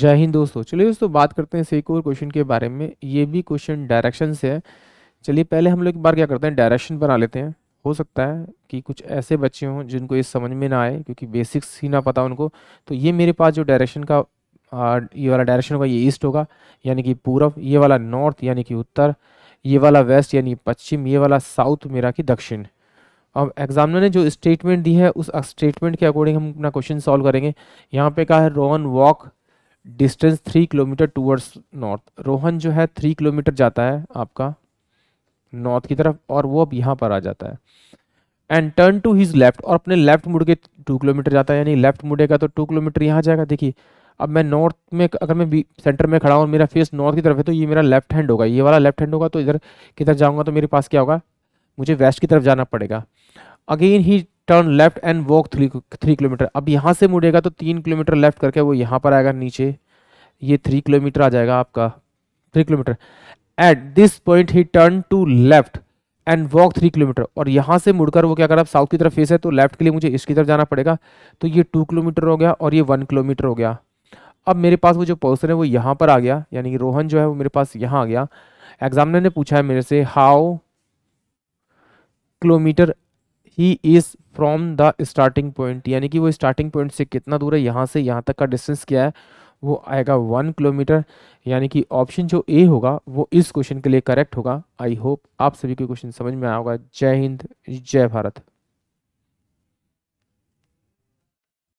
जय हिंद दोस्तों चलिए दोस्तों बात करते हैं एक और क्वेश्चन के बारे में ये भी क्वेश्चन डायरेक्शन से है चलिए पहले हम लोग एक बार क्या करते हैं डायरेक्शन बना लेते हैं हो सकता है कि कुछ ऐसे बच्चे हों जिनको ये समझ में ना आए क्योंकि बेसिक्स ही ना पता उनको तो ये मेरे पास जो डायरेक्शन का आ, ये वाला डायरेक्शन होगा ये ईस्ट होगा यानी कि पूर्व ये वाला नॉर्थ यानी कि उत्तर ये वाला वेस्ट यानी पश्चिम ये वाला साउथ मेरा कि दक्षिण अब एग्जामिनर ने जो स्टेटमेंट दी है उस स्टेटमेंट के अकॉर्डिंग हम अपना क्वेश्चन सॉल्व करेंगे यहाँ पे कहा है Rohan walk distance three kilometre towards north Rohan जो है थ्री किलोमीटर जाता है आपका नॉर्थ की तरफ और वो अब यहाँ पर आ जाता है and turn to his left और अपने लेफ्ट मुड़ के टू किलोमीटर जाता है यानी लेफ्ट मुड़ेगा तो टू किलोमीटर यहाँ जाएगा देखिए अब मैं नॉर्थ में अगर मैं सेंटर में खड़ा हूँ मेरा फेस नॉर्थ की तरफ है तो ये मेरा लेफ्ट हैंड होगा ये वाला लेफ्ट हैंड होगा तो इधर किधर जाऊँगा तो मेरे पास क्या होगा मुझे वेस्ट की तरफ जाना पड़ेगा अगेन ही turn left and walk three three kilometre अब यहाँ से मुड़ेगा तो तीन किलोमीटर लेफ्ट करके वो यहाँ पर आएगा नीचे ये थ्री किलोमीटर आ जाएगा आपका three kilometre at this point ही turn to left and walk three kilometre और यहाँ से मुड़कर वो क्या कर आप साउथ की तरफ फेस है तो लेफ्ट के लिए मुझे इसकी तरफ जाना पड़ेगा तो ये टू किलोमीटर हो गया और ये वन किलोमीटर हो गया अब मेरे पास वो जो पर्सन है वो यहाँ पर आ गया यानी कि रोहन जो है वो मेरे पास यहाँ आ गया एग्जामिनर ने पूछा है मेरे से how kilometre he is from the starting point यानी कि वो स्टार्टिंग पॉइंट से कितना दूर है यहाँ से यहाँ तक का डिस्टेंस क्या है वो आएगा वन किलोमीटर यानी कि ऑप्शन जो ए होगा वो इस क्वेश्चन के लिए करेक्ट होगा आई होप आप सभी को क्वेश्चन समझ में आया होगा जय हिंद जय भारत